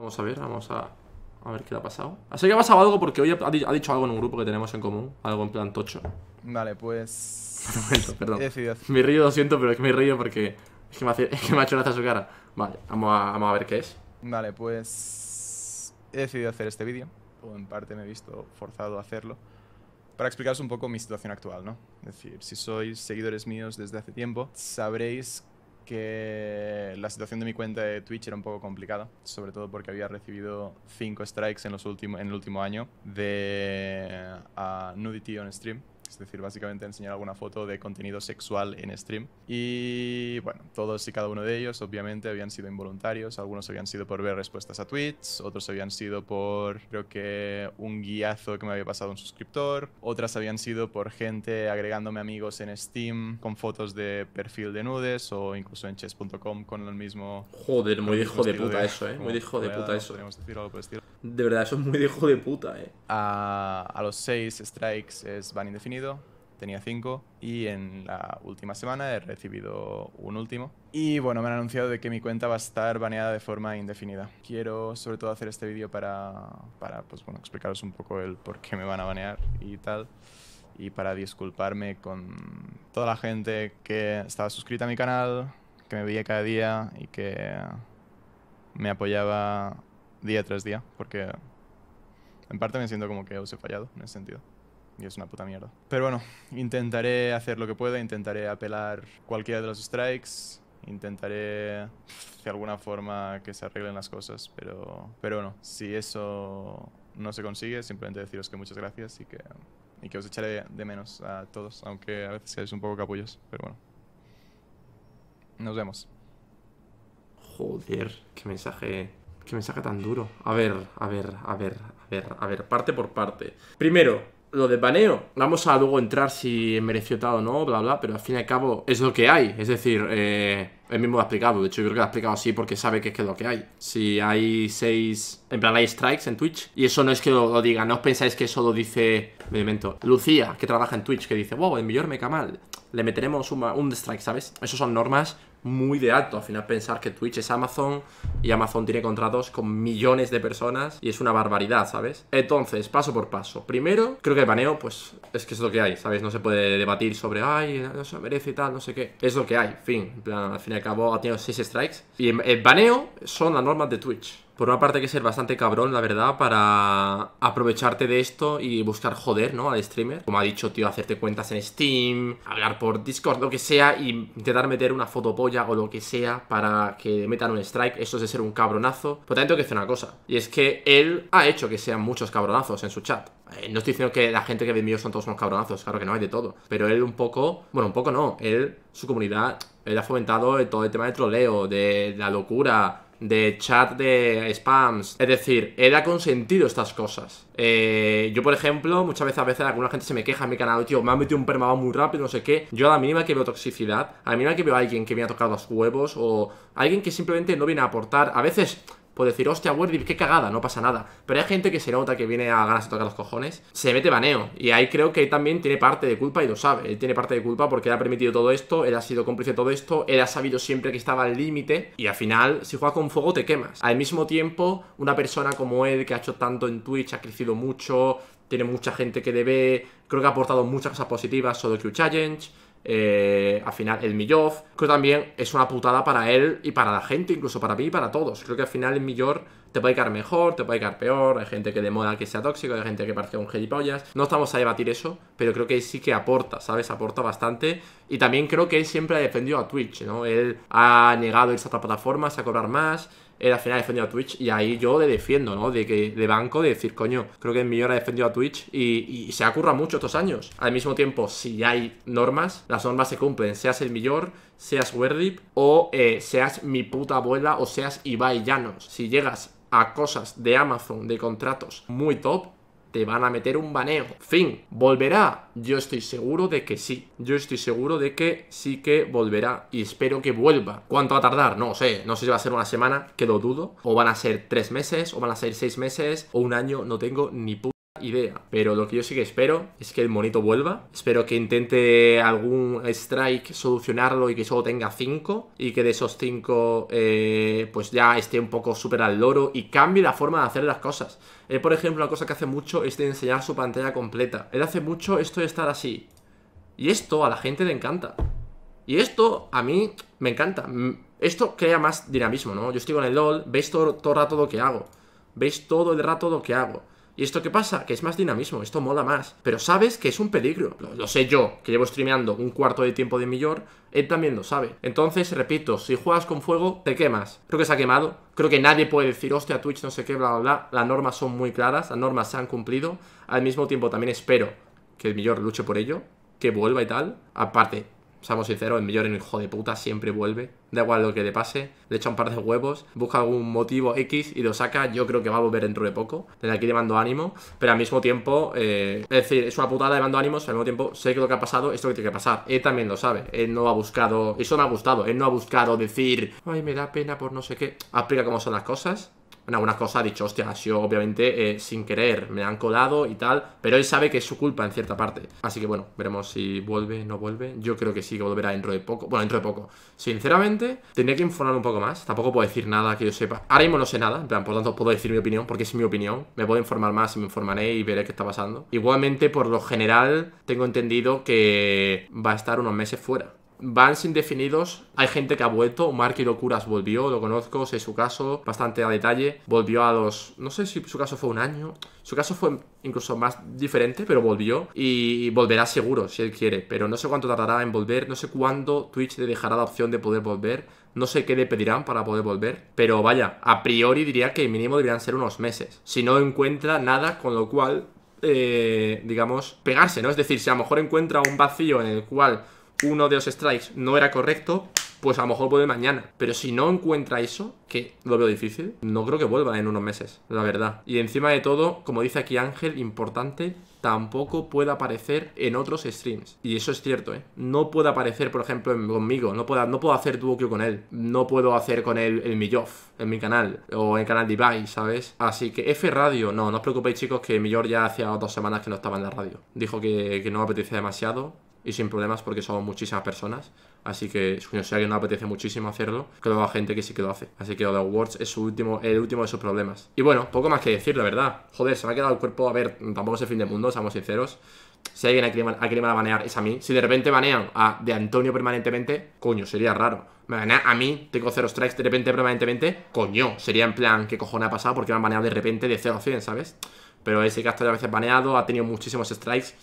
Vamos a ver, vamos a, ver qué le ha pasado. Así que ha pasado algo porque hoy ha, dicho algo en un grupo que tenemos en común. Algo en plan tocho. Vale, pues... Momento, perdón. Me río, lo siento, pero es que me río porque es que me, ha hecho una su cara. Vale, vamos a, a ver qué es. Vale, pues... He decidido hacer este vídeo, o en parte me he visto forzado a hacerlo, para explicaros un poco mi situación actual, ¿no? Es decir, si sois seguidores míos desde hace tiempo, sabréis que la situación de mi cuenta de Twitch era un poco complicada, sobre todo porque había recibido 5 strikes en, los en el último año de eh, nudity on stream, es decir, básicamente enseñar alguna foto de contenido sexual en stream. Y bueno, todos y cada uno de ellos obviamente habían sido involuntarios, algunos habían sido por ver respuestas a tweets, otros habían sido por creo que un guiazo que me había pasado un suscriptor, otras habían sido por gente agregándome amigos en Steam con fotos de perfil de nudes o incluso en chess.com con el mismo... Joder, muy hijo de puta eso, ¿eh? Muy hijo de puta eso. decir algo de verdad, eso es muy de de puta, eh. A, los seis strikes es ban indefinido. Tenía cinco y en la última semana he recibido un último. Y bueno, me han anunciado de que mi cuenta va a estar baneada de forma indefinida. Quiero sobre todo hacer este vídeo para, para pues bueno, explicaros un poco el por qué me van a banear y tal y para disculparme con toda la gente que estaba suscrita a mi canal, que me veía cada día y que me apoyaba día tras día, porque en parte me siento como que os he fallado en ese sentido. Y es una puta mierda. Pero bueno, intentaré hacer lo que pueda, intentaré apelar cualquiera de los strikes, intentaré de alguna forma que se arreglen las cosas, pero, pero bueno, si eso no se consigue, simplemente deciros que muchas gracias y que, y que os echaré de menos a todos, aunque a veces seáis un poco capullos, pero bueno. Nos vemos. Joder, qué mensaje que me saca tan duro. A ver, a ver, a ver, a ver, a ver, parte por parte. Primero, lo de baneo. Vamos a luego entrar si mereció tal o no, bla, bla, pero al fin y al cabo es lo que hay. Es decir, eh, él mismo lo ha explicado. De hecho, yo creo que lo ha explicado así porque sabe que es, lo que hay. Si hay seis... En plan, hay strikes en Twitch. Y eso no es que lo, diga. No os pensáis que eso lo dice... Me invento. Lucía, que trabaja en Twitch, que dice, wow, el millón me cae mal le meteremos un, strike, ¿sabes? Esas son normas muy de alto. Al final pensar que Twitch es Amazon y Amazon tiene contratos con millones de personas y es una barbaridad, ¿sabes? Entonces, paso por paso. Primero, creo que el baneo, pues es que es lo que hay, ¿sabes? No se puede debatir sobre, ay, no se merece y tal, no sé qué. Es lo que hay, fin. plan, al fin y al cabo ha tenido 6 strikes. Y el baneo son las normas de Twitch por una parte hay que ser bastante cabrón, la verdad, para aprovecharte de esto y buscar joder, ¿no? Al streamer. Como ha dicho, tío, hacerte cuentas en Steam, hablar por Discord, lo que sea, y intentar meter una fotopolla o lo que sea para que metan un strike. Eso es de ser un cabronazo. Pero también tengo que decir una cosa, y es que él ha hecho que sean muchos cabronazos en su chat. Eh, no estoy diciendo que la gente que ve mío son todos unos cabronazos, claro que no, hay de todo. Pero él un poco, bueno, un poco no, él, su comunidad, él ha fomentado todo el tema de troleo, de la locura, de chat de spams. Es decir, él ha consentido estas cosas. Eh, yo, por ejemplo, muchas veces a veces alguna gente se me queja en mi canal, tío, me ha metido un permado muy rápido, no sé qué. Yo a la mínima que veo toxicidad, a la mínima que veo a alguien que me ha tocado los huevos o alguien que simplemente no viene a aportar. A veces Puede decir, hostia, Werdy, qué cagada, no pasa nada. Pero hay gente que se nota que viene a ganas a tocar los cojones, se mete baneo. Y ahí creo que él también tiene parte de culpa y lo sabe. Él tiene parte de culpa porque él ha permitido todo esto, él ha sido cómplice de todo esto, él ha sabido siempre que estaba al límite. Y al final, si juegas con fuego, te quemas. Al mismo tiempo, una persona como él, que ha hecho tanto en Twitch, ha crecido mucho, tiene mucha gente que le ve, creo que ha aportado muchas cosas positivas, solo Q Challenge eh, al final, el Millor, creo también es una putada para él y para la gente, incluso para mí y para todos. Creo que al final el Millor te puede quedar mejor, te puede quedar peor, hay gente que moda que sea tóxico, hay gente que parece un gilipollas. No estamos a debatir eso, pero creo que sí que aporta, ¿sabes? Aporta bastante. Y también creo que él siempre ha defendido a Twitch, ¿no? Él ha negado irse a otras plataformas, a cobrar más él al final ha defendido a Twitch y ahí yo le defiendo, ¿no? De que de banco, de decir, coño, creo que millón ha defendido a Twitch y, se ha currado mucho estos años. Al mismo tiempo, si hay normas, las normas se cumplen, seas el Millor, seas Werdip o eh, seas mi puta abuela o seas Ibai Llanos. Si llegas a cosas de Amazon, de contratos muy top, te van a meter un baneo. Fin, ¿volverá? Yo estoy seguro de que sí. Yo estoy seguro de que sí que volverá y espero que vuelva. ¿Cuánto va a tardar? No sé, no sé si va a ser una semana, quedo dudo. O van a ser tres meses, o van a ser seis meses, o un año, no tengo ni puta idea. Pero lo que yo sí que espero es que el monito vuelva. Espero que intente algún strike solucionarlo y que solo tenga 5. Y que de esos 5 eh, pues ya esté un poco super al loro y cambie la forma de hacer las cosas. por ejemplo, la cosa que hace mucho es de enseñar su pantalla completa. Él hace mucho esto de estar así. Y esto a la gente le encanta. Y esto a mí me encanta. Mm, esto crea más dinamismo, ¿no? Yo estoy con el LOL, veis todo, todo el rato lo que hago. Veis todo el rato lo que hago. ¿Y esto qué pasa? Que es más dinamismo, esto mola más. Pero sabes que es un peligro. Lo, sé yo, que llevo streameando un cuarto de tiempo de millor, él también lo sabe. Entonces, repito, si juegas con fuego, te quemas. Creo que se ha quemado. Creo que nadie puede decir, hostia, Twitch no sé qué, bla, bla, bla. Las normas son muy claras, las normas se han cumplido. Al mismo tiempo, también espero que el millor luche por ello, que vuelva y tal. Aparte, seamos sinceros, el mejor en hijo de puta siempre vuelve. Da igual lo que le pase, le echa un par de huevos, busca algún motivo X y lo saca. Yo creo que va a volver dentro de poco. Desde aquí le mando ánimo, pero al mismo tiempo, eh, es decir, es una putada, de mando ánimos. Al mismo tiempo, sé que lo que ha pasado es lo que tiene que pasar. Él también lo sabe. Él no ha buscado, eso me ha gustado. Él no ha buscado decir, ay, me da pena por no sé qué. Explica cómo son las cosas en algunas cosas ha dicho, hostia, yo obviamente eh, sin querer, me han colado y tal, pero él sabe que es su culpa en cierta parte. Así que bueno, veremos si vuelve, no vuelve. Yo creo que sí, que volverá dentro de poco. Bueno, dentro de poco. Sinceramente, tendría que informar un poco más. Tampoco puedo decir nada que yo sepa. Ahora mismo no sé nada, en por lo tanto puedo decir mi opinión, porque es mi opinión. Me puedo informar más y me informaré y veré qué está pasando. Igualmente, por lo general, tengo entendido que va a estar unos meses fuera bans indefinidos. Hay gente que ha vuelto. y Locuras volvió, lo conozco, sé su caso bastante a detalle. Volvió a los. No sé si su caso fue un año. Su caso fue incluso más diferente, pero volvió. Y volverá seguro si él quiere. Pero no sé cuánto tardará en volver. No sé cuándo Twitch le dejará la opción de poder volver. No sé qué le pedirán para poder volver. Pero vaya, a priori diría que mínimo deberían ser unos meses. Si no encuentra nada, con lo cual. Eh, digamos, pegarse, ¿no? Es decir, si a lo mejor encuentra un vacío en el cual uno de los strikes no era correcto, pues a lo mejor vuelve mañana. Pero si no encuentra eso, que lo veo difícil, no creo que vuelva en unos meses, la verdad. Y encima de todo, como dice aquí Ángel, importante, tampoco puede aparecer en otros streams. Y eso es cierto, ¿eh? No puede aparecer, por ejemplo, conmigo. No puedo, no puedo hacer duo con él. No puedo hacer con él el mi en mi canal. O en canal Device, ¿sabes? Así que F Radio, no, no os preocupéis, chicos, que mi ya hacía dos semanas que no estaba en la radio. Dijo que, no apetecía demasiado y sin problemas porque son muchísimas personas. Así que si a alguien no apetece muchísimo hacerlo, que lo gente que sí que lo hace. Así que lo Awards es su último, el último de sus problemas. Y bueno, poco más que decir, la verdad. Joder, se me ha quedado el cuerpo. A ver, tampoco es el fin del mundo, seamos sinceros. Si alguien a quien, a banear es a mí. Si de repente banean a de Antonio permanentemente, coño, sería raro. Me banean a mí, tengo cero strikes de repente permanentemente, coño, sería en plan, ¿qué cojones ha pasado? Porque me han baneado de repente de 0 a 100, ¿sabes? Pero ese que ha estado a veces baneado, ha tenido muchísimos strikes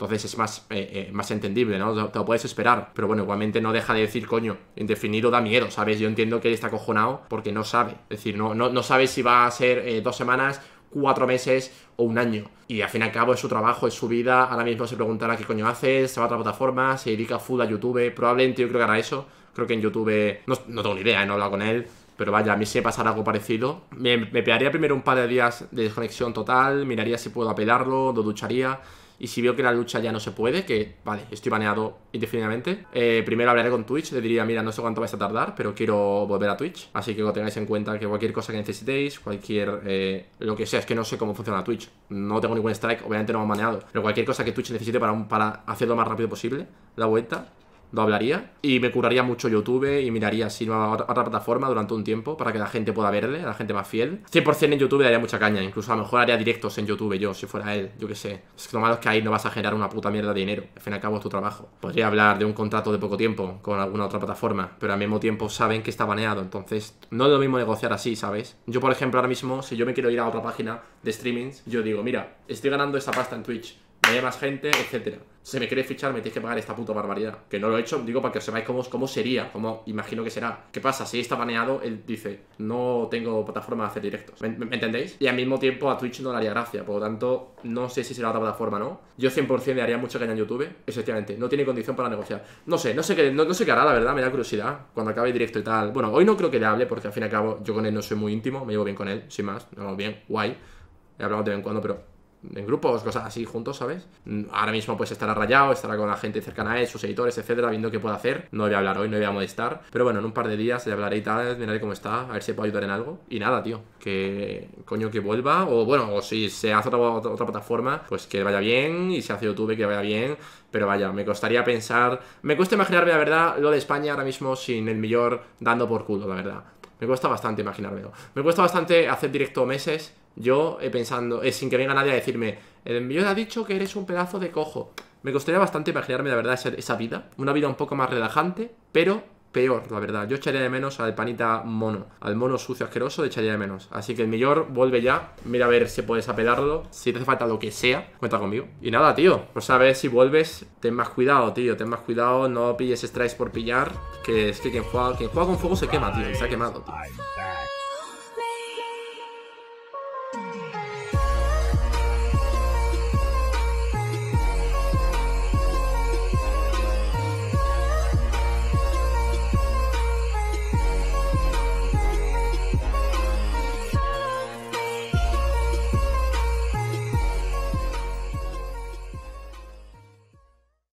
entonces es más, eh, eh, más entendible, ¿no? Te lo puedes esperar. Pero bueno, igualmente no deja de decir, coño, indefinido da miedo, ¿sabes? Yo entiendo que él está acojonado porque no sabe. Es decir, no, no, no sabe si va a ser eh, dos semanas, cuatro meses o un año. Y al fin y al cabo es su trabajo, es su vida. Ahora mismo se preguntará qué coño hace, se va a otra plataforma, se dedica full a YouTube. Probablemente yo creo que hará eso. Creo que en YouTube. No, no tengo ni idea, no he hablado con él. Pero vaya, a mí sí me pasará algo parecido. Me, me pegaría primero un par de días de desconexión total. Miraría si puedo apelarlo, lo ducharía y si veo que la lucha ya no se puede, que vale, estoy baneado indefinidamente, eh, primero hablaré con Twitch, le diría, mira, no sé cuánto vais a tardar, pero quiero volver a Twitch. Así que tengáis en cuenta que cualquier cosa que necesitéis, cualquier... Eh, lo que sea, es que no sé cómo funciona Twitch. No tengo ningún strike, obviamente no me han baneado, pero cualquier cosa que Twitch necesite para, para hacerlo lo más rápido posible, la vuelta, lo hablaría. Y me curaría mucho YouTube y miraría así una, otra, otra plataforma durante un tiempo para que la gente pueda verle, a la gente más fiel. 100% en YouTube daría mucha caña, incluso a lo mejor haría directos en YouTube yo, si fuera él, yo qué sé. Es que lo malo es que ahí no vas a generar una puta mierda de dinero, al fin y al cabo es tu trabajo. Podría hablar de un contrato de poco tiempo con alguna otra plataforma, pero al mismo tiempo saben que está baneado, entonces no es lo mismo negociar así, ¿sabes? Yo, por ejemplo, ahora mismo, si yo me quiero ir a otra página de streamings, yo digo, mira, estoy ganando esta pasta en Twitch más gente, etcétera. Se me quiere fichar, me tienes que pagar esta puta barbaridad. Que no lo he hecho, digo para que os sepáis cómo, cómo sería, cómo imagino que será. ¿Qué pasa? Si está baneado, él dice, no tengo plataforma de hacer directos. ¿Me, entendéis? Y al mismo tiempo a Twitch no le haría gracia, por lo tanto, no sé si será otra plataforma no. Yo 100% le haría mucha caña en YouTube, efectivamente. No tiene condición para negociar. No sé, no sé qué, sé qué hará, la verdad, me da curiosidad. Cuando acabe el directo y tal. Bueno, hoy no creo que le hable, porque al fin y al cabo yo con él no soy muy íntimo, me llevo bien con él, sin más, nos vamos bien, guay hablamos de vez en cuando, pero en grupos, cosas así juntos, ¿sabes? Ahora mismo pues estará rayado, estará con la gente cercana a él, sus editores, etcétera, viendo qué puede hacer. No voy a hablar hoy, no voy a molestar, pero bueno, en un par de días le hablaré y tal, miraré cómo está, a ver si puedo ayudar en algo. Y nada, tío, que coño que vuelva, o bueno, o si se hace otra, otra, plataforma, pues que vaya bien, y si hace YouTube que vaya bien, pero vaya, me costaría pensar, me cuesta imaginarme la verdad lo de España ahora mismo sin el millón dando por culo, la verdad. Me cuesta bastante imaginarme Me cuesta bastante hacer directo meses yo eh, pensando, eh, sin que venga nadie a decirme, el eh, envío ha dicho que eres un pedazo de cojo. Me costaría bastante imaginarme, la verdad, esa, esa vida. Una vida un poco más relajante, pero peor, la verdad. Yo echaría de menos al panita mono, al mono sucio asqueroso, le echaría de menos. Así que el millón vuelve ya, mira a ver si puedes apelarlo, si te hace falta lo que sea, cuenta conmigo. Y nada, tío, pues a ver si vuelves, ten más cuidado, tío, ten más cuidado, no pilles strikes por pillar, que es que quien juega, con fuego se quema, tío, se ha quemado,